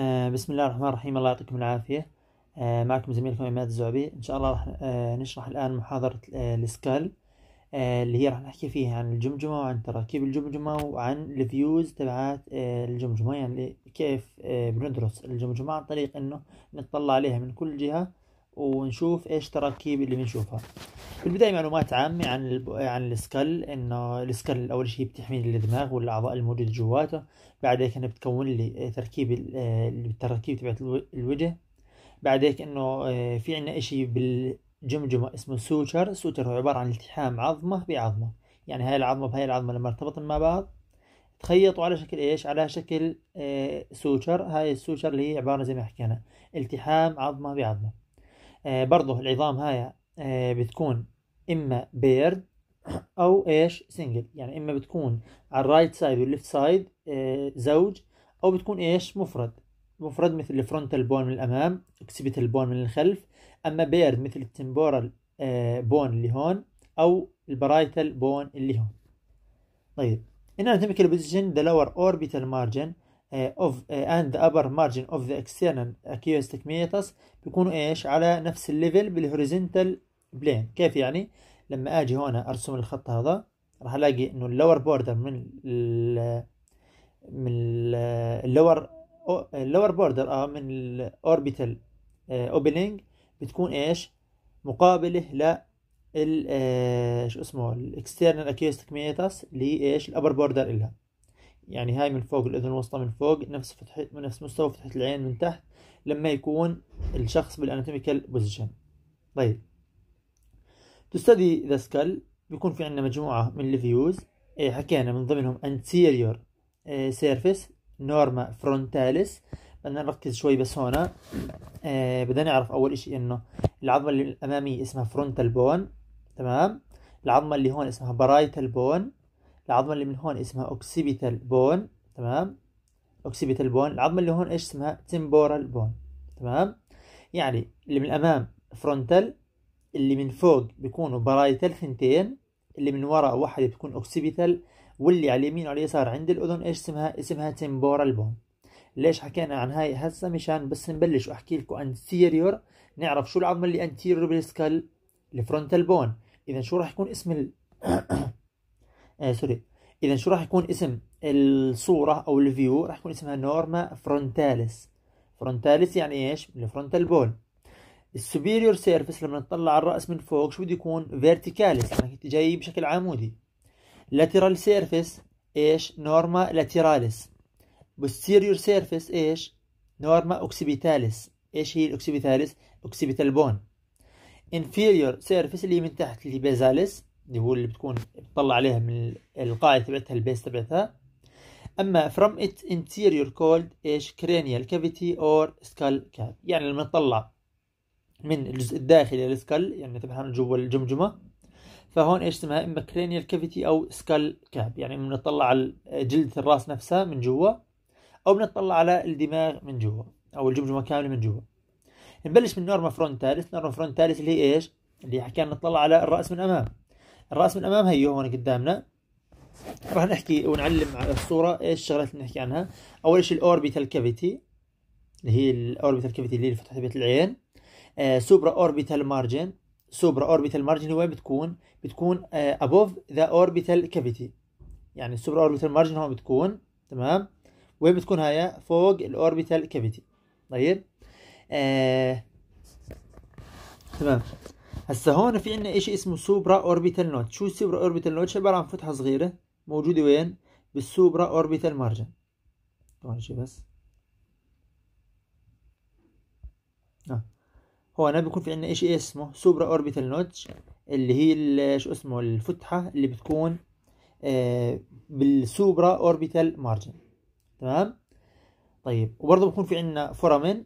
آه بسم الله الرحمن الرحيم الله يعطيكم العافية آه معكم زميلكم عماد الزعبي إن شاء الله راح آه نشرح الآن محاضرة آه، السكال آه، اللي هي راح نحكي فيها عن الجمجمة وعن تراكيب الجمجمة وعن الفيوز تبعات آه، الجمجمة يعني كيف بندرس الجمجمة عن طريق إنه نطلع عليها من كل جهة ونشوف ايش تراكيب اللي بنشوفها في البداية معلومات عامة عن الـ عن السكال انه السكال اول شيء بتحمي لي الدماغ والاعضاء الموجودة جواته بعد هيك انه بتكون لي تركيب التركيب تبعت الوجه بعد هيك انه آه، في عنا اشي بالجمجمة اسمه سوتر سوتر هو عبارة عن التحام عظمة بعظمة يعني هاي العظمة بهاي العظمة لما ارتبطن مع بعض تخيطوا على شكل ايش على شكل سوتر آه، هاي السوتر اللي هي عبارة زي ما حكينا التحام عظمة بعظمة آه، برضه العظام هاي آه، بتكون اما بيرد او ايش سنجل يعني اما بتكون على الرايت سايد والليفت سايد زوج او بتكون ايش مفرد مفرد مثل الفرونتال بون من الامام اكسبيتال بون من الخلف اما بيرد مثل التمبورال آه، بون اللي هون او البرايتال بون اللي هون طيب in anatomical position the lower orbital margin آه، of آه، and upper margin of the external aqueous mietas بيكونوا ايش على نفس الليفل بالهوريزونتال بلين كيف يعني لما اجي هنا ارسم الخط هذا راح الاقي انه اللور بوردر من ال من اللور اللور بوردر اه من الاوربيتال اوبننج آه، بتكون ايش مقابله ل ال شو اسمه الاكسترنال اكيوستيك ميتاس اللي هي ايش الابر بوردر الها يعني هاي من فوق الأذن الوسطى من فوق نفس فتحة نفس مستوى فتحة العين من تحت لما يكون الشخص بالاناتوميكال بوزيشن طيب تستدي ذا سكال بيكون في عندنا مجموعة من الفيوز إيه، حكينا من ضمنهم anterior إيه، surface نورما frontalis بدنا نركز شوي بس هون إيه، بدنا نعرف أول إشي إنه العظمة الأمامية اسمها frontal bone تمام العظمة اللي هون اسمها parietal bone العظمه اللي من هون اسمها اوكسيبيتال بون تمام اوكسيبيتال بون العظمه اللي هون ايش اسمها تيمبورال بون تمام يعني اللي من الامام فرونتال اللي من فوق بيكونوا برايتال ثنتين اللي من وراء واحده بتكون اوكسيبيتال واللي على اليمين وعلى اليسار عند الاذن ايش اسمها اسمها تيمبورال بون ليش حكينا عن هاي هسه مشان بس نبلش واحكي لكم انتيريور نعرف شو العظمه اللي انتيريور بالسكال الفرونتال بون اذا شو راح يكون اسم ال آه سوري اذا شو راح يكون اسم الصوره او الفيو راح يكون اسمها نورما فرونتاليس فرونتاليس يعني ايش الفرونتال بول السوبيريور سيرفيس لما نطلع على الراس من فوق شو بده يكون فيرتيكاليس انا يعني كنت جاي بشكل عمودي لاترال سيرفيس ايش نورما لاتيراليس posterior surface ايش نورما اوكسيبيتاليس ايش هي الاوكسيبيتاليس اوكسيبيتال بون inferior surface اللي من تحت اللي بازاليس اللي هو اللي بتكون بتطلع عليها من القاعدة تبعتها البيس تبعتها اما from its interior called ايش cranial cavity or skull cap يعني لما نطلع من الجزء الداخلي للسكال يعني تبعها من جوا الجمجمة فهون ايش اسمها اما cranial cavity او skull cap يعني بنطلع على جلدة الراس نفسها من جوا او بنطلع على الدماغ من جوا او الجمجمة كاملة من جوا نبلش من نورما فرونتاليس نورما فرونتاليس اللي هي ايش اللي حكينا نطلع على الراس من امام الرأس من أمام هيو هون قدامنا راح نحكي ونعلم على الصورة ايش الشغلات اللي نحكي عنها أول شيء الأوربيتال كافيتي اللي هي الأوربيتال كافيتي اللي فتحت بيت العين آه سوبرا أوربيتال مارجن سوبرا أوربيتال مارجن وين بتكون؟ بتكون أبوف ذا أوربيتال كافيتي يعني السوبرا أوربيتال مارجن هون بتكون تمام وين بتكون هاي؟ فوق الأوربيتال كافيتي طيب آه تمام هسا هون في عندنا شيء اسمه سوبرا اوربيتال نوت شو السوبرا اوربيتال نوت عباره عن فتحه صغيره موجوده وين بالسوبرا اوربيتال مارجن شيء بس آه. هون بيكون في عندنا شيء اسمه سوبرا اوربيتال نوتش اللي هي شو اسمه الفتحه اللي بتكون آه، بالسوبرا اوربيتال مارجن تمام طيب وبرضه بكون في عندنا فورامين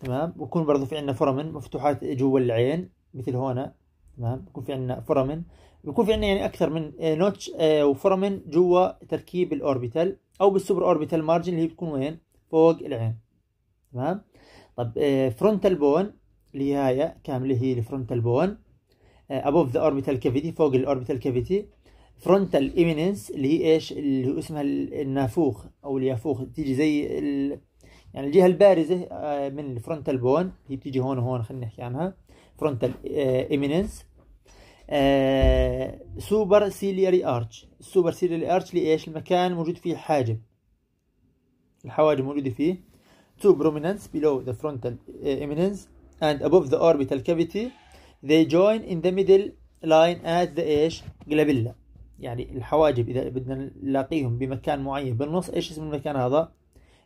تمام بكون برضه في عندنا فورامين مفتوحات جوا العين مثل هون تمام بكون في عندنا فورامين بكون في عندنا يعني اكثر من آه، نوتش آه، وفورامين جوا تركيب الاوربيتال او بالسوبر اوربيتال مارجن اللي هي بتكون وين فوق العين تمام طب فرونتال آه، بون اللي هي هاي كامله هي الفرونتال بون ابوف ذا اوربيتال كافيتي فوق الاوربيتال كافيتي فرونتال ايمينس اللي هي ايش اللي هو اسمها النافوخ او اليافوخ تيجي زي ال... يعني الجهه البارزه من الفرونتال بون هي بتيجي هون وهون خلينا نحكي عنها frontal ايميننس سوبر سيلياري ارتش السوبر سيلياري ارش لايش المكان موجود فيه الحاجب الحواجب موجودة فيه two prominence below the frontal eh, eminence and above the orbital cavity they join in the middle line at the ايش جلابيلا يعني الحواجب اذا بدنا نلاقيهم بمكان معين بالنص ايش اسم المكان هذا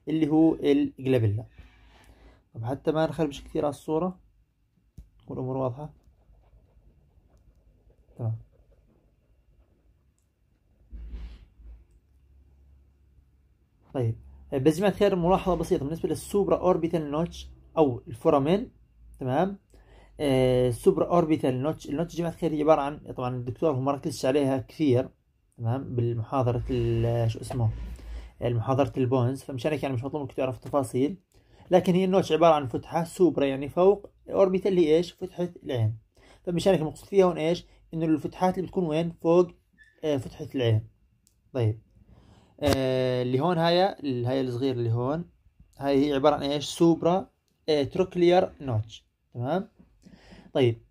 اللي هو الجلابيلا طب حتى ما نخربش كثير على الصوره والأمور واضحة تمام طيب بس جماعة الخير ملاحظة بسيطة بالنسبة للسوبرا اوربيتال نوتش أو الفورامين تمام آه سوبرا اوربيتال نوتش النوتش جماعة الخير هي عبارة عن طبعا الدكتور هو ما ركزش عليها كثير تمام بالمحاضرة آه، شو اسمه آه، المحاضرة البونز فمشان هيك يعني مش مطلوب انك تعرف التفاصيل لكن هي النوتش عبارة عن فتحة سوبرا يعني فوق الاوربيتال اللي ايش فتحه العين فالمشان هيك المقصود فيها هون ايش انه الفتحات اللي بتكون وين فوق آه فتحه العين طيب آه اللي هون هاي هاي الصغير اللي هون هاي هي عباره عن ايش سوبرا آه تروكليار نوتش تمام طيب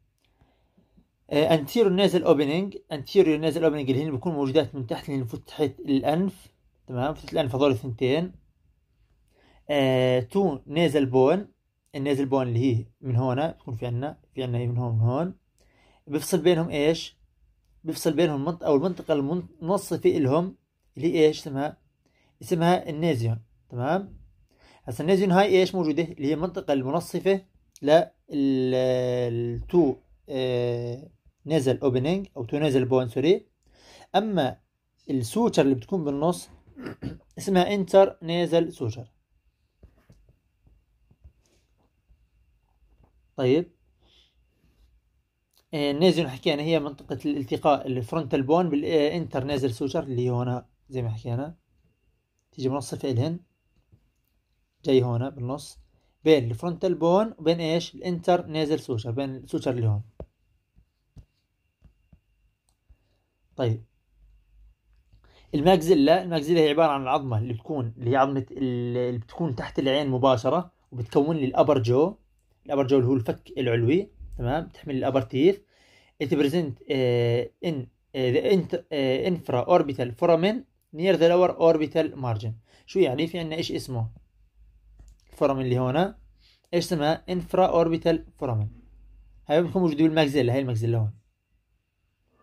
آه، anterior nasal opening anterior nasal opening اللي هن بيكون موجودات من تحت اللي فتحه الانف تمام فتحه الانف هذول الثنتين آه، تو نازل بون النيزل بون اللي هي من هنا بكون في عنا في عنا هي إيه من هون من هون بفصل بينهم ايش بفصل بينهم المنطقة او المنطقة المنصفة الهم اللي هي ايش اسمها اسمها النازيون تمام هسا النازيون هاي ايش موجودة اللي هي المنطقة المنصفة للتو آه نازل اوبننج او تو نازل بون سوري اما السوتر اللي بتكون بالنص اسمها انتر نازل سوتر طيب آه، نازل حكينا يعني هي منطقة الالتقاء الفرونتال بون بالانتر نازل سوشر اللي هنا زي ما حكينا تيجي بنص فعلهن جاي هنا بالنص بين الفرونتال بون وبين ايش الانتر نازل سوشر بين السوشر اللي هون طيب الماكزيلا الماكزيلا هي عبارة عن العظمة اللي بتكون اللي هي عظمة اللي بتكون تحت العين مباشرة وبتكون لي الأبر جو الابر جول هو الفك العلوي تمام تحمل الابرتيف it present uh, in uh, the int, uh, infra orbital foramen near the lower orbital margin شو يعني في عندنا ايش اسمه الفورامين اللي هنا ايش اسمها انفرا اوربيتال foramen هاي بتكون موجودة بالماكزيلا هاي الماكزيلا هون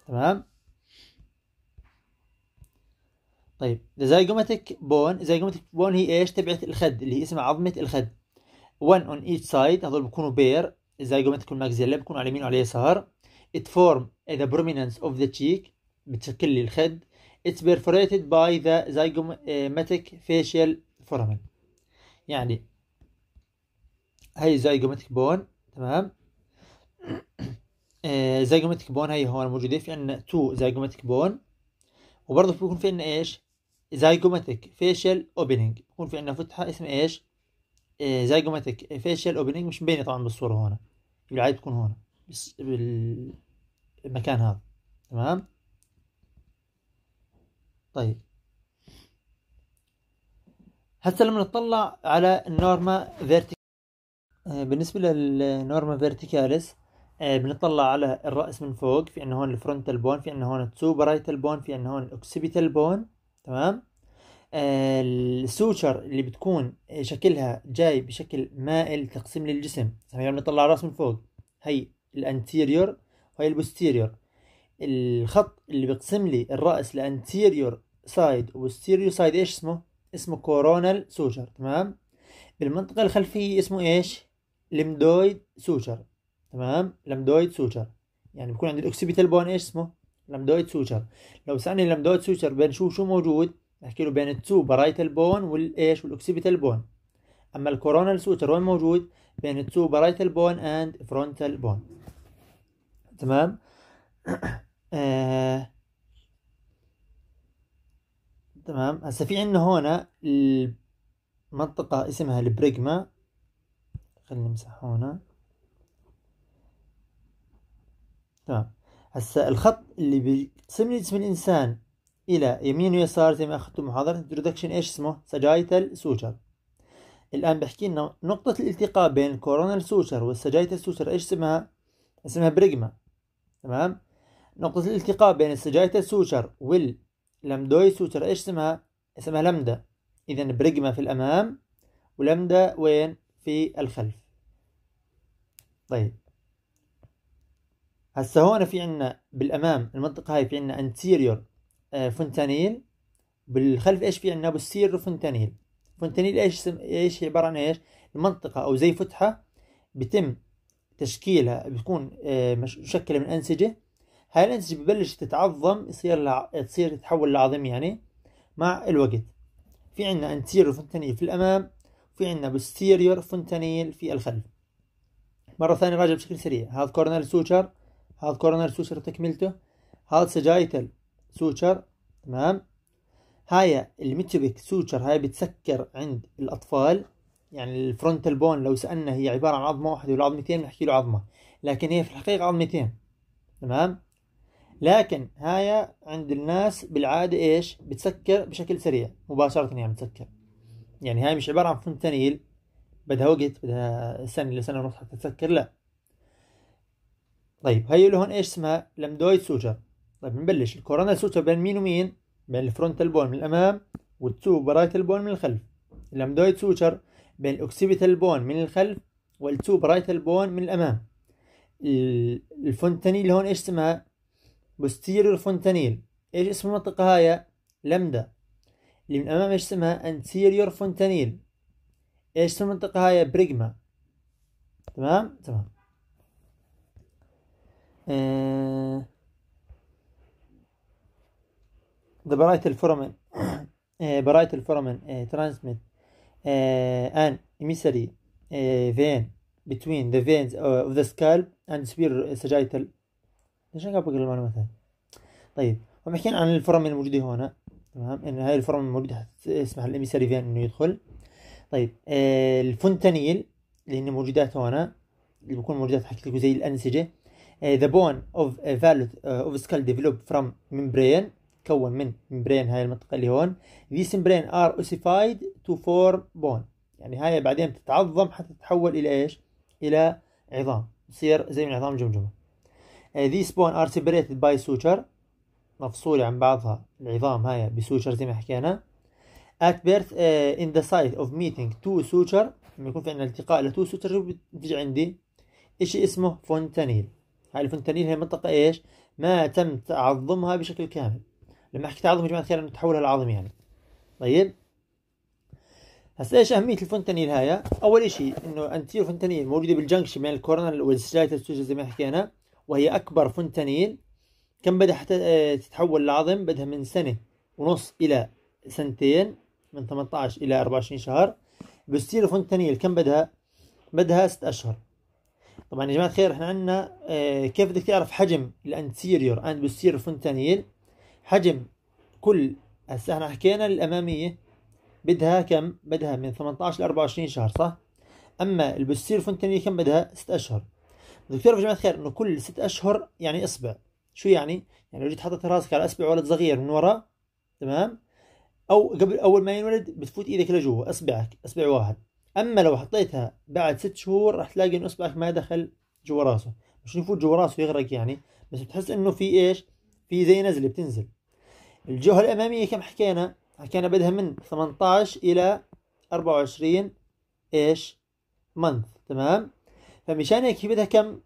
تمام طيب the zygomatic bone zygomatic bone هي ايش تبعت الخد اللي هي اسمها عظمة الخد one on each side هذول بكونوا بير زيجومتريك جيومتريكال ماكسيلا على اليمين وعلى اليسار it form the prominence of the cheek بتشكل لي الخد it's perforated by the zygomatic facial foramen يعني هي زيجومتريك بون تمام زيجومتريك بون هي هون موجوده في عندنا تو زيجومتريك بون وبرضه بيكون في عندنا ايش زيجومتريك فيشل اوبننج بيكون في عندنا فتحه اسمها ايش زايجوماتيك فيشل اوبننج مش مبينه طبعا بالصوره هون العادي تكون هون بس بالمكان هذا تمام طيب هسا لما نطلع على النورما فيرتيكال إيه، بالنسبة للنورما فيرتيكالس إيه، بنطلع على الرأس من فوق في عندنا هون الفرونتال بون في عندنا هون السوبرايتال بون في عندنا هون الاوكسيبيتال بون تمام السوشر اللي بتكون شكلها جاي بشكل مائل تقسيم للجسم احنا بنطلع راس من فوق هي الانتيريور وهي البوستيريور الخط اللي بيقسم لي الراس لانتيريور سايد وبوستيريور سايد ايش اسمه اسمه كورونال سوشر تمام بالمنطقة الخلفية اسمه ايش لمدويد سوشر تمام لمدويد سوشر يعني بكون عند الاوكسيبيتال بون ايش اسمه لمدويد سوشر لو سألني لمدويد سوشر شو شو موجود بحكي له بين التو برايتال بون والايش والاوكسيبيتال بون اما الكورونال سوتر وين موجود بين التو برايتال بون اند فرونتال بون تمام آه. تمام آه. هسه في عندنا هون المنطقة اسمها البريجما خلينا نمسح هون تمام هسه الخط اللي بيقسم لي جسم الإنسان إلى يمين ويسار زي ما اخذتوا محاضرة introduction إيش اسمه سجايتال سوتشر الآن بحكي لنا نقطة الالتقاء بين الكورونال سوتشر والسجايتال سوتشر إيش اسمها اسمها بريجما تمام نقطة الالتقاء بين السجايتال سوتشر واللمدوي سوتشر إيش اسمها اسمها لمدا إذا بريجما في الأمام ولمدا وين في الخلف طيب هسه هون في عنا بالأمام المنطقة هاي في عنا anterior آه، فنتانيل بالخلف ايش في عندنا بالسير فنتانيل فنتانيل ايش سم... ايش هي عباره عن ايش المنطقه او زي فتحه بتم تشكيلها بتكون آه، مشكله من انسجه هاي الانسجه ببلش تتعظم يصير لها تصير تتحول لعظم يعني مع الوقت في عندنا انتير فنتانيل في الامام في عندنا بوستيريور فنتانيل في الخلف مره ثانيه راجع بشكل سريع هذا كورنال سوتشر هذا كورنال سوتشر تكملته هذا سجايتل سوتشر تمام هاي الميتوبيك سوتشر هاي بتسكر عند الأطفال يعني الفرونتال بون لو سألنا هي عبارة عن عظمة واحدة ولا عظمتين بنحكي له عظمة لكن هي في الحقيقة عظمتين تمام لكن هاي عند الناس بالعادة إيش بتسكر بشكل سريع مباشرة يعني بتسكر يعني هاي مش عبارة عن فنتانيل بدها وقت بدها سنة لسنة ونص حتى تسكر لا طيب هي اللي هون إيش اسمها لمدويد سوتشر طيب نبلش الكورونال سوتا بين مين ومين بين الفرونتال بون من الامام والتو برايتال بون من الخلف الامدويد سوتشر بين الاوكسيبيتال بون من الخلف والتو برايتال بون من الامام الفونتانيل هون ايش اسمها بوستيريور فونتانيل ايش اسم المنطقه هاي لمدا اللي من الامام ايش اسمها انتيريور فونتانيل ايش اسم المنطقه هاي بريجما تمام تمام آه the parietal foramen parietal eh, foramen eh, transmit eh, an emissary vein between the veins of the scalp and superior sagittal ليش انا بقول المعلومات طيب عم حكينا عن الفرامين الموجوده هون تمام ان هاي الفرامين الموجوده تسمح للاميساري فين انه يدخل طيب آه، الفونتانيل اللي هن موجودات هون اللي بكون موجودات حكيت لكم زي الانسجه ذا بون اوف فالوت اوف سكال ديفلوب فروم ممبرين تتكون من ممبرين هاي المنطقة اللي هون these membrane are ossified to form bone يعني هاي بعدين تتعظم حتى تتحول إلى إيش؟ إلى عظام تصير زي من عظام جمجمة uh, these bone are separated by suture مفصولة عن بعضها العظام هاي بسوتشر زي ما حكينا at birth uh, in the site of meeting two suture لما يكون في عندنا التقاء لتو سوتشر شو بتجي عندي اشي اسمه فونتانيل هاي الفونتانيل هي منطقة ايش ما تم تعظمها بشكل كامل لما حكيت عظم يا جماعه الخير انه تحولها لعظم يعني طيب هسه ايش اهميه الفونتانيل هاي اول اشي انه أنتيرو فونتانيل موجوده بالجنكشن بين الكورنال والسلايتال سوجا زي ما حكينا وهي اكبر فونتانيل كم بدها حتى آه، تتحول لعظم بدها من سنه ونص الى سنتين من 18 الى 24 شهر بالستيرو فونتانيل كم بدها بدها 6 اشهر طبعا يا جماعه الخير احنا عندنا آه، كيف بدك تعرف حجم الانتيريور اند بالستيرو فونتانيل حجم كل هسه احنا حكينا الاماميه بدها كم بدها من 18 ل 24 شهر صح اما البستير فونتانية كم بدها 6 اشهر دكتور في جماعه الخير انه كل 6 اشهر يعني اصبع شو يعني يعني لو جيت حطيت راسك على اصبع ولد صغير من ورا تمام او قبل اول ما ينولد بتفوت ايدك لجوا اصبعك اصبع واحد اما لو حطيتها بعد ست شهور راح تلاقي انه اصبعك ما دخل جوا راسه مش يفوت جوا راسه يغرق يعني بس بتحس انه في ايش في زي نزله بتنزل الجهة الأمامية كم حكينا حكينا بدها من 18 إلى 24 إيش مانث تمام فمشان هيك بدها كم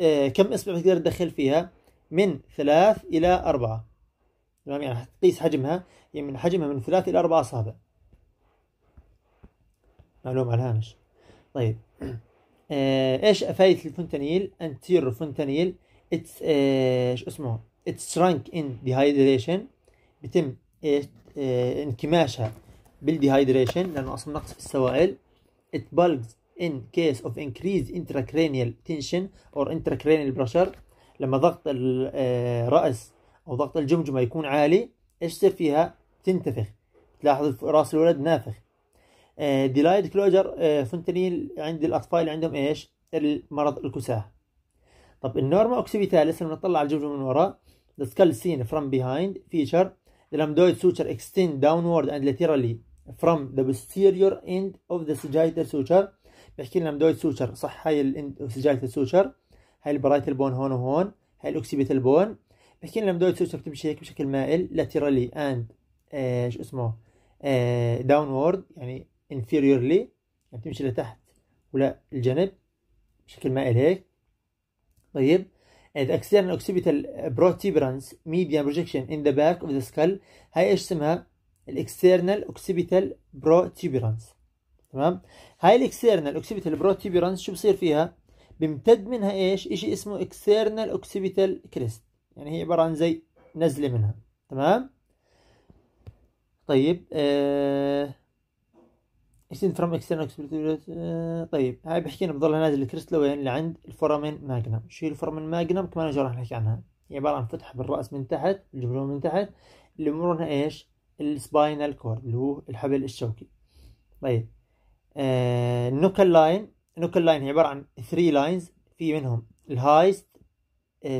آه كم إصبع بتقدر تدخل فيها من ثلاث إلى أربعة تمام يعني تقيس حجمها يعني من حجمها من ثلاث إلى أربعة أصابع معلومة على الهامش طيب آه ايش فايدة الفنتانيل؟ انتيرو فنتانيل اتس ايش اسمه It's shrunk in dehydration بيتم ايش اه انكماشها بالديهايدريشن لانه اصلا نقص في السوائل it bulges in case of increased intracranial tension or intracranial pressure لما ضغط الرأس إيه، أو ضغط الجمجمة يكون عالي إيش يصير فيها؟ تنتفخ تلاحظ رأس الولد نافخ ديلايد كلوجر فنتانيل عند الأطفال اللي عندهم إيش؟ المرض الكساح طب النورما أوكسيبيتاليس لما نطلع على الجمجمة من وراء the skull seen from behind feature The lambdoid suture extend downward and laterally from the posterior end of the sagittal suture بحكي لنا لامدويد سوتشر صح هاي الاند سجاية السوتشر هاي البرايتال بون هون وهون هاي الاوكسيبيتال بون بحكي لنا لامدويد سوتشر بتمشي هيك بشكل مائل laterally and آه شو اسمه آه داونورد يعني inferiorly يعني بتمشي لتحت ولا الجنب بشكل مائل هيك طيب the external occipital protuberance median projection in the back of the skull هاي ايش اسمها ال external occipital protuberance تمام هاي external occipital protuberance شو بصير فيها بيمتد منها ايش اشي اسمه external occipital crest يعني هي عبارة عن زي نزلة منها تمام طيب آه اكستند فروم اكسترنال اكسبيرتوريت طيب هاي بحكي لنا بضلها نازل الكريستال وين اللي عند الفورامين ماجنم شو هي الفورامين ماجنم كمان راح نحكي عنها هي عباره عن فتحه بالراس من تحت الجبلون من تحت اللي مرونها ايش السباينال كورد اللي هو الحبل الشوكي طيب آه النوكل لاين النوكل لاين هي عباره عن 3 لاينز في منهم الهايست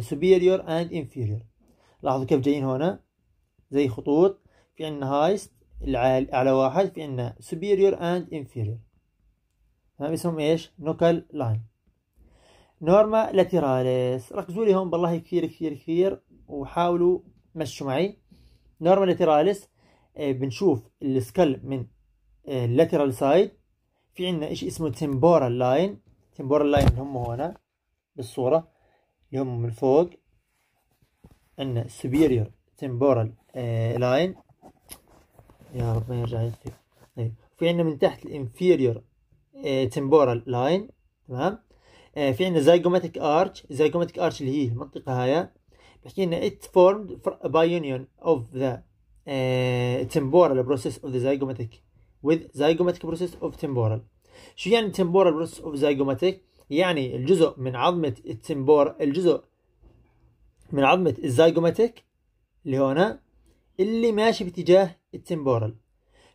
سوبيريور اند انفيريور لاحظوا كيف جايين هنا زي خطوط في عندنا هايست على واحد في عندنا superior and inferior تمام اسمهم ايش نوكل لاين نورما لاتيراليس ركزوا لي هون بالله كثير كثير كثير وحاولوا مشوا معي نورما لاتيراليس آه، بنشوف السكال من اللاترال آه، سايد في عندنا شيء اسمه تيمبورال لاين تيمبورال لاين هم هنا بالصورة اللي هم من فوق عندنا superior temporal لاين آه، line يا رب ما يرجع يطفي طيب في عندنا من تحت الانفيريور تمبورال آه، لاين تمام آه، في عندنا زايجوماتيك ارش زايجوماتيك ارش اللي هي المنطقه هاي بحكي لنا ات فورمد باي يونيون اوف ذا تمبورال بروسيس اوف ذا the وذ آه، with بروسيس اوف تمبورال شو يعني تمبورال بروسيس اوف zygomatic يعني الجزء من عظمة التمبور الجزء من عظمة الزايجوماتيك اللي هنا اللي ماشي باتجاه التمبورال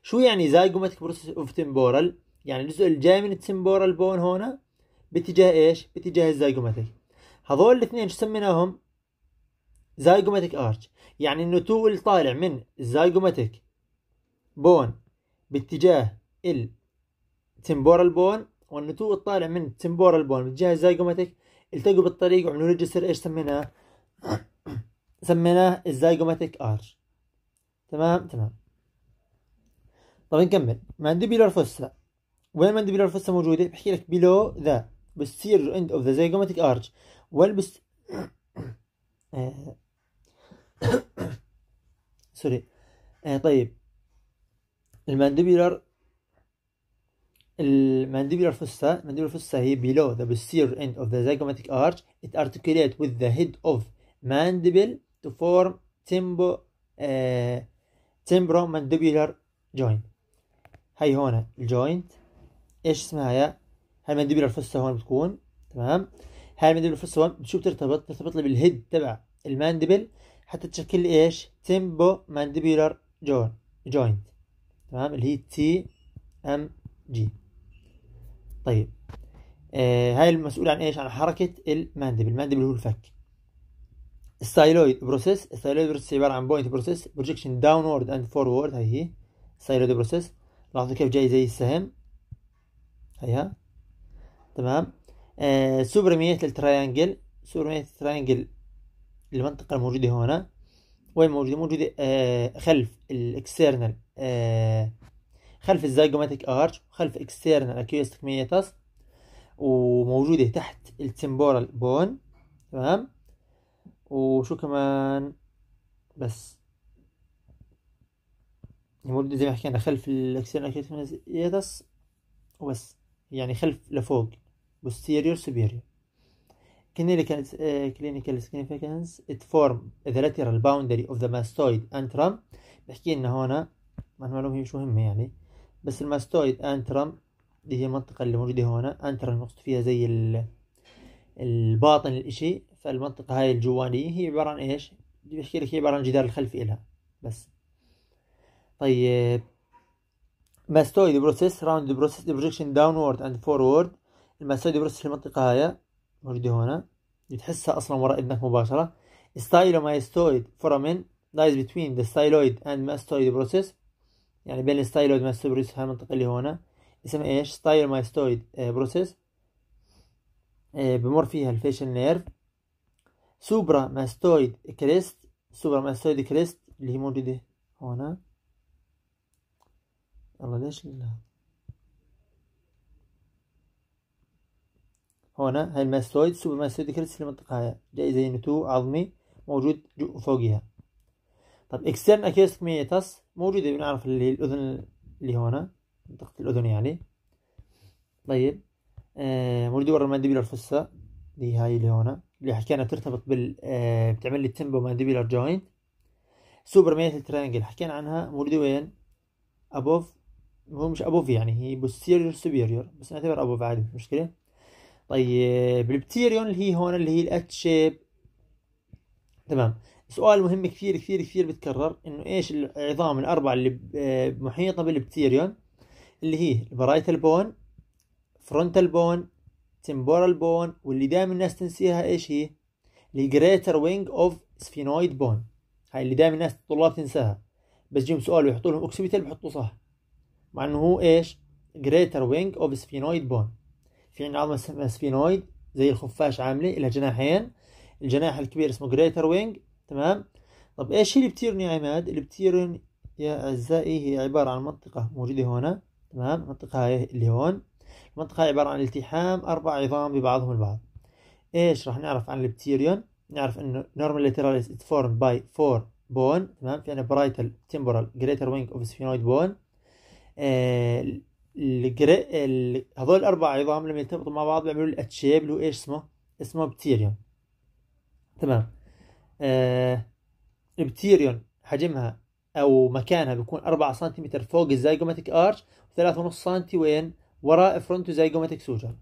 شو يعني زايجوماتيك بروسيس اوف تمبورال يعني الجزء الجاي من التمبورال بون هنا باتجاه ايش باتجاه الزايجوماتيك هذول الاثنين شو سميناهم زايجوماتيك ارش يعني انه تو اللي طالع من الزايجوماتيك بون باتجاه تمبورال بون والنتوء الطالع من تمبورال بون باتجاه الزايجوماتيك التقوا بالطريق وعملوا له جسر ايش سميناه سميناه الزايجوماتيك ارش تمام تمام طب نكمل مانديبيولار فوسا وين المانديبيولار فوسا موجودة بحكي لك بيلو ذا posterior end of the zygomatic arch والبس سوري آه طيب المانديبيولار المانديبيولار fossa mandibular fossa هي below the posterior end of the zygomatic arch it articulates with the head of mandible to form tempo uh, temporomandibular joint هي هون الجوينت ايش اسمها يا هاي المنديبيولار فوسا هون بتكون تمام هاي المنديبيولار فوسا هون شو بترتبط بترتبط لي بالهيد تبع المانديبل حتى تشكل لي ايش تيمبو مانديبيولار جوين جوينت تمام اللي هي تي ام جي طيب آه هاي المسؤول عن ايش عن حركه المانديبل المانديبل هو الفك ستايلويد بروسيس ستايلويد بروسيس عباره عن بوينت بروسيس بروجكشن داونورد اند فورورد هاي هي ستايلويد بروسيس لاحظوا كيف جاي زي السهم هيها تمام آه سوبرمية التريانجل سوبرمية التريانجل المنطقة الموجودة هنا وين موجودة موجودة آه، خلف الاكسترنال آه، خلف الزيجوماتيك ارش خلف اكسترنال اكيوستيك ميتاس وموجودة تحت التمبورال بون تمام وشو كمان بس يمر يعني زي ما حكينا خلف الاكسترنال من يدس إيه، وبس يعني خلف لفوق posterior superior clinical uh, clinical significance it form the lateral boundary of the mastoid antrum بحكي لنا هون المعلومة هي مش مهمة يعني بس الماستويد انترم اللي هي المنطقة اللي موجودة هون انترم المقصود فيها زي الباطن الاشي فالمنطقة هاي الجوانية هي عبارة عن ايش بحكي لك هي عبارة عن الجدار الخلفي إلها بس طيب ماستويد بروسيس راوند ذا بروسيس بروجكشن داونورد اند فورورد الماستوي ذا بروسيس المنطقة هاي موجودة هنا بتحسها أصلا وراء إذنك مباشرة ستايلو ستايلومايستويد فورامين لايز بتوين ذا ستايلويد اند ماستويد بروسيس يعني بين الستايلويد ماستويد بروسيس هاي المنطقة اللي هنا اسمها ايش؟ ستايلو ستايلومايستويد بروسيس آه، آه، بمر فيها الفيشن نيرف سوبرا ماستويد كريست سوبرا ماستويد كريست اللي هي موجودة هنا الله ليش هنا هاي الماستويد سوبر ماستويد كريست في المنطقة هاي جاي نتو عظمي موجود فوقها طب اكسترن اكيوستيك ميتاس موجودة بنعرف اللي الأذن اللي هنا منطقة الأذن يعني طيب آه موجودة ورا المانديبيلر فوسا دي هاي اللي هنا اللي حكينا بترتبط بال آه، بتعمل لي تمبو مانديبيلر جوينت سوبر ميتال ترينجل حكينا عنها موجودة وين ابوف هو مش ابوف يعني هي بوستيريور سوبيريور بس نعتبر ابوف عادي مش مشكلة طيب البتيريون اللي هي هون اللي هي الاتش شيب تمام سؤال مهم كثير كثير كثير بتكرر انه ايش العظام الاربعه اللي آه، محيطه بالبتيريون اللي هي البرايتال بون فرونتال بون تمبورال بون واللي دايما الناس تنسيها ايش هي الجريتر وينج اوف سفينويد بون هاي اللي دايما الناس الطلاب تنساها بس جيهم سؤال ويحطوا لهم اوكسبيتال بحطوا صح مع انه هو ايش جريتر وينج اوف سفينويد بون في عندنا عظمه اسمها سفينويد زي الخفاش عامله لها جناحين الجناح الكبير اسمه جريتر وينج تمام طب ايش هي البتيرن يا عماد البتيرن يا اعزائي هي عباره عن منطقه موجوده هنا تمام المنطقه هاي اللي هون المنطقة عبارة عن التحام أربع عظام ببعضهم البعض إيش راح نعرف عن البتيريون نعرف إنه normal lateral is formed by four bone تمام في عنا parietal temporal greater wing of sphenoid bone آه الجري... هذول الأربع عظام لما يرتبطوا مع بعض بيعملوا الأتشيب اللي هو إيش اسمه اسمه بتيريون تمام آه... البتيريون حجمها أو مكانها بيكون أربعة سنتيمتر فوق الزيجوماتيك أرش وثلاثة ونص سنتي وين وراء فرونتو زيجوماتيك سوتشر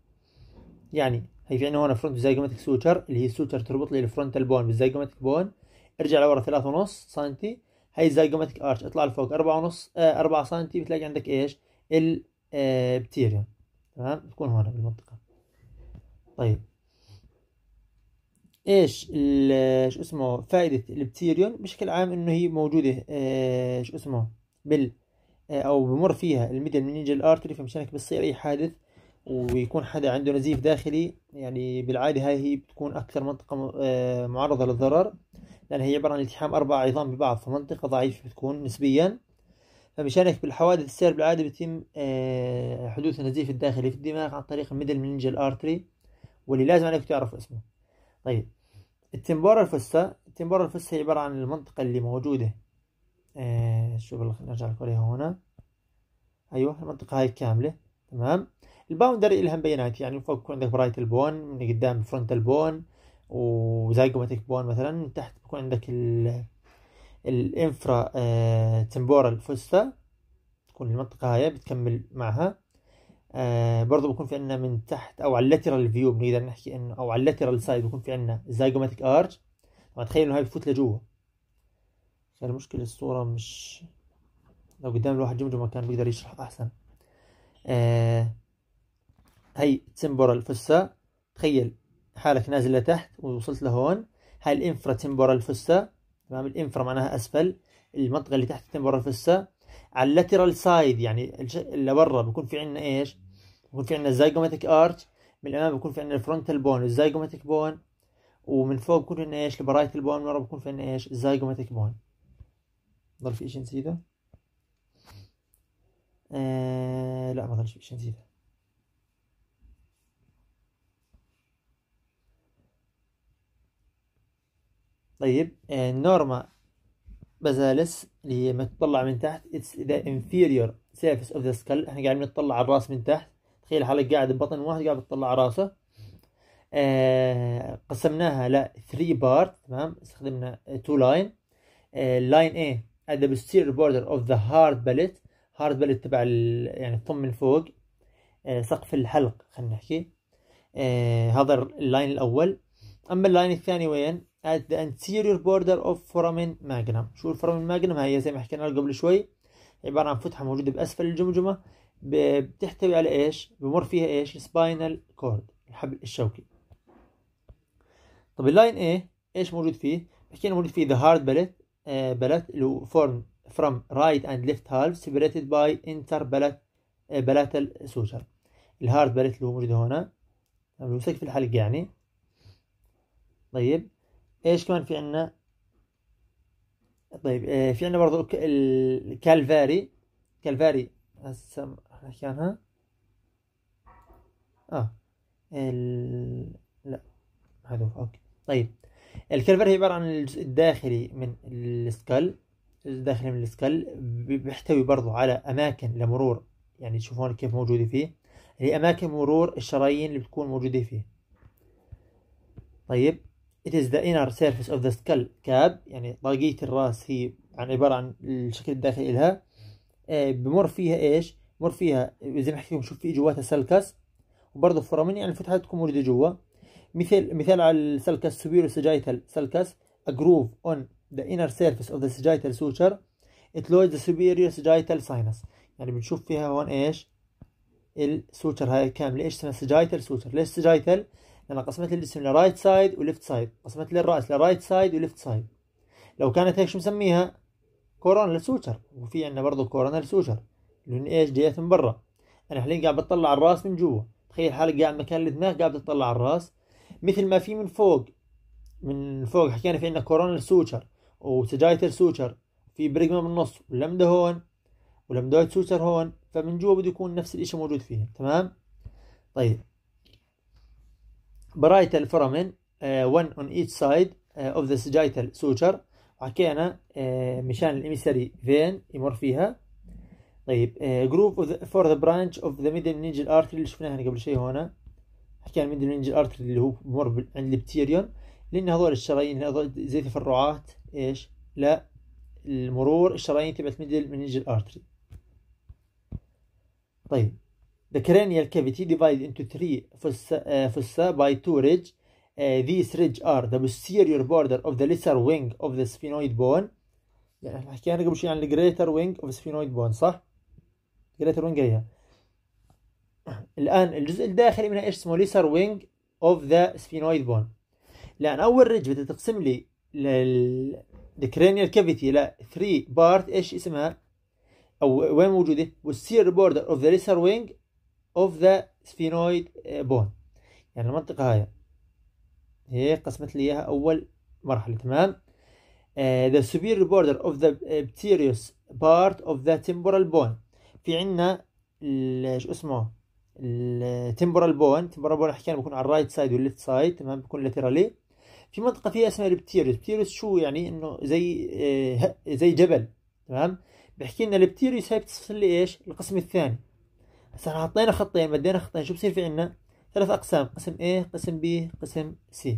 يعني هي في عندنا هون فرونتو زيجوماتيك سوتشر اللي هي السوتشر تربط لي الفرونتال بون بالزيجوماتيك بون ارجع لورا ثلاثة ونص سنتي هاي الزايجوماتيك ارش اطلع لفوق أربعة ونص آه أربعة سنتي بتلاقي عندك ايش البتيريوم آه، تمام بتكون هون بالمنطقة طيب ايش شو اسمه فائدة البتيريون بشكل عام انه هي موجودة ايش آه، شو اسمه بال آه، او بمر فيها الميدل منينجال ارتري فمشانك بتصير اي حادث ويكون حدا عنده نزيف داخلي يعني بالعاده هاي هي بتكون اكثر منطقه آه، معرضه للضرر لان هي عباره عن التحام اربع عظام ببعض فمنطقه ضعيفه بتكون نسبيا فمشان هيك بالحوادث السير بالعادة بيتم آه، حدوث النزيف الداخلي في الدماغ عن طريق الميدل منينجال ارتري واللي لازم عليك تعرف اسمه طيب التمبورال فسة التمبورال فسة هي عبارة عن المنطقة اللي موجودة شوف إيه، شو نرجع لكوريا هنا ايوه المنطقه هاي كامله تمام الباوندري الها مبينات يعني فوق يكون عندك برايت بون من قدام فرونتال بون وزايجوماتيك بون مثلا من تحت بكون عندك ال الانفرا تمبورال فوستا تكون المنطقه هاي بتكمل معها آه برضو بكون في عندنا من تحت او على اللاترال فيو بنقدر نحكي انه او على اللاترال سايد بكون في عندنا زايجوماتيك ارج طبعا تخيل انه هاي بتفوت لجوه كان المشكلة الصورة مش لو قدام الواحد جمجمة كان بيقدر يشرح أحسن آه هي تمبورال فسة تخيل حالك نازل لتحت ووصلت لهون هاي الانفرا تمبورال فسة تمام الانفرا معناها أسفل المنطقة اللي تحت التمبورال فسة على اللاترال سايد يعني لبرا بكون في عندنا ايش؟ بكون في عندنا زايجوماتيك ارتش من الامام بكون في عندنا الفرونتال بون الزايجوماتيك بون ومن فوق بكون في عندنا ايش؟ البرايتال بون من ورا بكون في عندنا ايش؟ الزايجوماتيك بون ظل في شي نزيدها آه لا ما ضلش في شي نزيدها طيب نورما آه، بازالس اللي هي ما تطلع من تحت اتس ذا انفيريور سيرفيس اوف ذا سكال احنا قاعدين نطلع على الراس من تحت تخيل حالك قاعد ببطن واحد قاعد بتطلع على راسه آه قسمناها ل 3 بارت تمام استخدمنا 2 لاين لاين A at the posterior border of the hard palate hard palate تبع يعني الطم من فوق آه، سقف الحلق خلينا نحكي آه، هذا اللاين الأول أما اللاين الثاني وين at the anterior border of foramen magnum شو الفورامين ماجنم هي زي ما حكينا قبل شوي عبارة عن فتحة موجودة بأسفل الجمجمة بتحتوي على إيش بمر فيها إيش السباينال كورد الحبل الشوكي طب اللاين ايه إيش موجود فيه حكينا موجود فيه the hard palate فروم آه، رايت from right and left باي separated by بلات السوشر الهارد بلت اللي هو موجود هنا بمسك في الحلق يعني طيب ايش كمان في عنا طيب آه، في عنا برضو الكالفاري كالفاري هسه نحكي عنها اه ال... لا هذا اوكي طيب الكلفر هي عبارة عن الجزء الداخلي من السكال الداخلي من السكال بيحتوي برضو على أماكن لمرور يعني تشوفون كيف موجودة فيه هي أماكن مرور الشرايين اللي بتكون موجودة فيه طيب It is the inner surface of the skull كاب يعني طاقية الراس هي عن عبارة عن الشكل الداخلي إلها آه، بمر فيها إيش؟ بمر فيها زي ما حكيتكم شوف في جواتها سلكس وبرضه فورامين يعني الفتحات تكون موجودة جوا مثال مثال على السلكس superior sagittal سلكس a groove on the inner surface of the sagittal suture it lodges the superior sagittal sinus يعني بنشوف فيها هون ايش السوتر هاي كامله ايش اسمها سجايتال سوتر ليش سجايتال لأن قسمت الجسم لرايت سايد وليفت سايد قسمت لي الرأس لرايت سايد وليفت سايد لو كانت هيك شو مسميها كورونال سوتر وفي عندنا برضه كورونال سوتر اللي ايش جيت من برا انا حاليا قاعد بطلع على الراس من جوا تخيل حالك قاعد مكان الدماغ قاعد بتطلع على الراس مثل ما في من فوق من فوق حكينا في عندنا كورونال سوتشر وسجايتر سوتشر في بريجما النص واللمدة هون ولمدات سوتشر هون فمن جوا بده يكون نفس الاشي موجود فيهم تمام طيب برايت الفرامن 1 اون ايتش سايد اوف ذا سجايتر سوتشر حكينا مشان الاميساري فين يمر فيها طيب جروب فور ذا برانش اوف ذا ميدل نيجل ارتري اللي شفناها قبل شيء هون حكي عن ميدلرينج ارت اللي هو بمر عند البتيريون لان هذول الشرايين هذول زي تفرعات ايش لا المرور الشرايين تبعت ميدل منينجل ارتري طيب The cranial cavity divided into three fossa, uh, fossa by two ridge Uh, these ridge are the posterior border of the lesser wing of the sphenoid bone. يعني حكينا قبل شوي عن the greater wing of the sphenoid bone صح؟ greater wing هي الآن الجزء الداخلي منها ايش اسمه ليسر وينج اوف ذا سفينويد بون لأن أول رج بدها تقسم لي لل الكرينيال كافيتي لا 3 بارت ايش اسمها أو وين موجودة والسير بوردر اوف ذا ليسر وينج اوف ذا سفينويد بون يعني المنطقة هاي هي قسمت لي إياها أول مرحلة تمام ذا آه، the superior border of the بارت part of the temporal bone في عنا شو اسمه التمبرال بون التمبرال بون احيانا بيكون على الرايت سايد والليفت سايد تمام بيكون لاترالي في منطقه فيها اسمها البتيريوس البتيريوس شو يعني انه زي آه زي جبل تمام بحكي لنا البتيريوس هاي بتصل لي ايش القسم الثاني هسه احنا حطينا خطين مدينا خطين شو بصير في عندنا ثلاث اقسام قسم A قسم B قسم C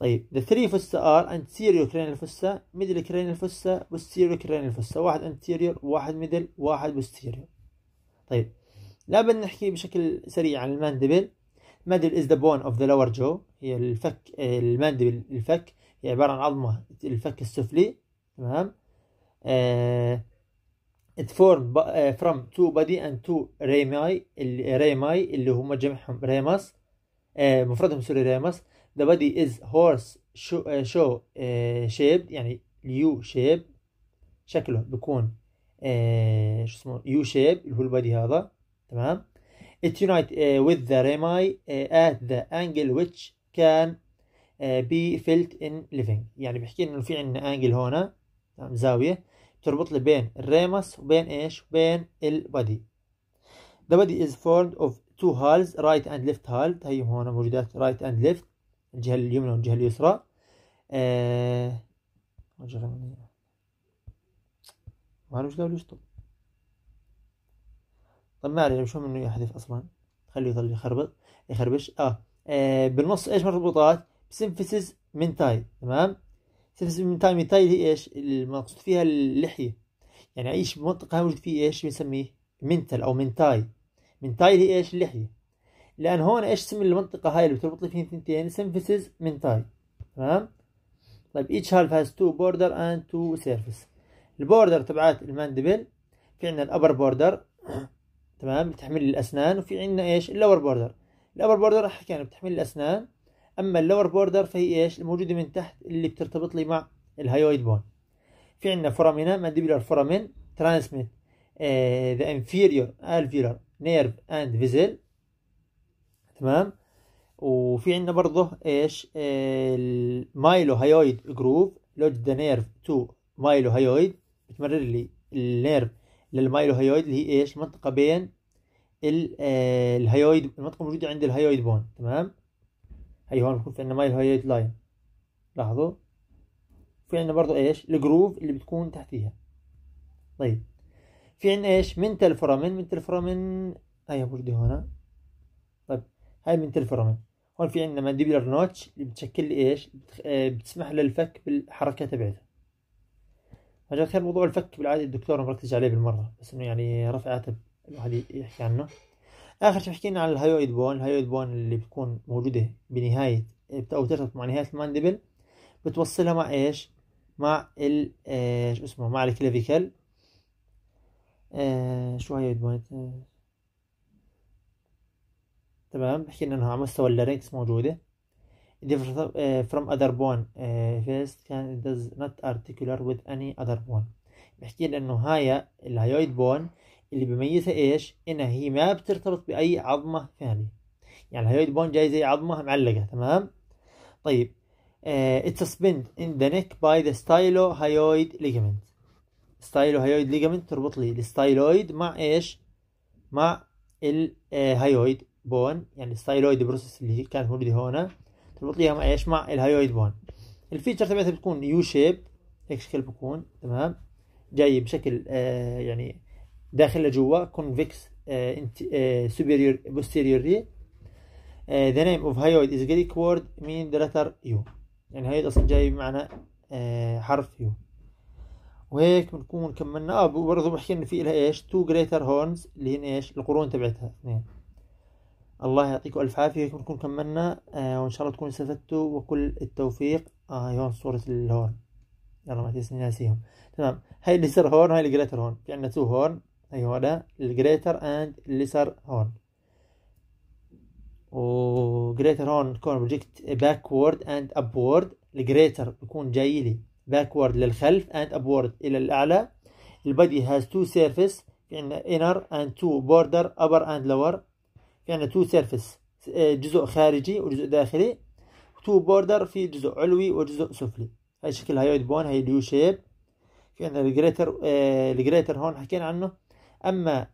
طيب the three fossa are anterior cranial fossa middle cranial fossa posterior cranial fossa واحد anterior واحد middle واحد posterior طيب لا بل نحكي بشكل سريع عن الماندبل الماندبل is the bone of the lower jaw هي الفك الماندبل الفك هي عبارة عن عظمة الفك السفلي تمام آه it formed uh, آه، from two body and two rami rami اللي هم جمعهم ريماس آه مفردهم سوري ريماس the body is horse show, uh, آه، show uh, آه، shaped يعني يو shape شكله بيكون آه شو اسمه يو shape اللي هو البادي هذا تمام it unite uh, with the rami uh, at the angle which can uh, be felt in living يعني بيحكي انه في عندنا angle هنا زاويه تربط لي بين الريمس وبين ايش وبين البادي the body is formed of two halves right and left half هي هون موجودات right and left الجهه اليمنى والجهه اليسرى آه... ما اعرفش ليش طب طب ما عليه شو منه يحذف اصلا خليه يضل يخربط يخربش اه, آه بالنص ايش مربوطات بسيمفيسز منتاي تمام سيمفيسز منتاي منتاي هي ايش المقصود فيها اللحيه يعني اي منطقه موجود فيه ايش بنسميه منتل او منتاي منتاي هي ايش اللحيه لان هون ايش اسم المنطقه هاي اللي بتربط لي فيها الثنتين سيمفيسز منتاي تمام طيب ايتش هالف هاز تو بوردر اند تو سيرفيس البوردر تبعات المانديبل في عندنا الابر بوردر تمام لتحميل الأسنان وفي عندنا إيش اللور بوردر اللور بوردر حكينا يعني، بتحميل الأسنان أما اللور بوردر فهي إيش الموجودة من تحت اللي بترتبط لي مع الهايويد بون في عندنا فورامينا مانديبولار فورامين ترانسميت ذا انفيريور الفيلر نيرف اند فيزل تمام وفي عندنا برضه ايش آه، المايلو هايويد جروف لوج ذا نيرف تو مايلو هايويد بتمرر لي النيرف للمايلوهيويد اللي هي ايش المنطقة بين آه، الهيويد المنطقة موجودة عند الهيويد بون تمام هي هون بكون في عندنا مايلوهيويد لاين لاحظوا في عندنا برضو ايش الجروف اللي بتكون تحتيها طيب في عندنا ايش منتل فرامن منتل فرامن هي موجودة هنا طيب هاي منتل فرامن هون في عندنا مانديبلر نوتش اللي بتشكل لي ايش بتخ... آه، بتسمح للفك بالحركة تبعتها مجال الخير موضوع الفك بالعاده الدكتور مركز عليه بالمره بس انه يعني رفع عتب الواحد يحكي عنه اخر شيء حكينا عن الهايويد بون الهايويد بون اللي بتكون موجوده بنهايه او ترتبط مع نهايه الماندبل بتوصلها مع ايش مع ال شو اسمه مع الكليفيكال آه، شو هيويد بون آه. تمام لنا انها على مستوى اللارينكس موجوده differs uh, from other bone uh, first can it does not articular with any other bone بحكي لانه هاي الهايويد بون اللي بميزها ايش انها هي ما بترتبط باي عظمه ثانيه يعني الهايويد بون جاي زي عظمه معلقه تمام طيب uh, it's suspend in the neck by the stylohyoid ligament stylohyoid ligament تربط لي الستايلويد مع ايش مع الهايويد بون uh, يعني الستايلويد بروسس اللي كانت موجوده هون تربط مع ايش مع الهايويد بون الفيتشر تبعتها بتكون يو شيب هيك شكل بكون تمام جاي بشكل آه يعني داخل لجوا convex uh, uh, superior posteriorly uh, the name of hyoid is Greek word mean the letter U يعني هيد أصلا جاي بمعنى آه حرف U وهيك بنكون كملنا اه برضه بحكي إن في لها إيش تو greater horns اللي هن إيش القرون تبعتها اثنين الله يعطيكم ألف عافية نكون كملنا آه وإن شاء الله تكونوا استفدتوا وكل التوفيق آه هون صورة الهورن يلا ما تنسيني ناسيهم تمام هاي الليسر هورن هاي الجريتر هورن في عندنا تو هورن هاي هذا الجريتر اند الليسر هورن جريتر هورن تكون بروجكت باكورد اند ابورد الجريتر بيكون جاي لي باكورد للخلف اند ابورد الى الاعلى البادي هاز تو سيرفيس في عندنا انر اند تو بوردر ابر اند لور في عندنا تو سيرفيس جزء خارجي وجزء داخلي تو بوردر في جزء علوي وجزء سفلي هاي شكل هاي بون هاي اليو شيب في عندنا الجريتر الجريتر هون حكينا عنه اما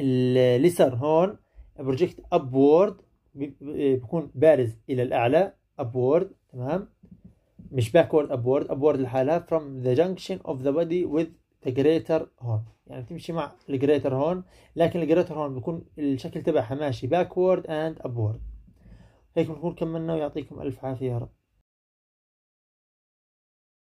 الليسر هون بروجكت ابورد بيكون بارز الى الاعلى ابورد تمام مش باكورد ابورد ابورد لحالها from the junction of the body with the greater horn يعني بتمشي مع الجريتر هون لكن الجريتر هون بيكون الشكل تبعها ماشي باكورد اند ابورد هيك بنكون كملنا ويعطيكم الف عافيه يا رب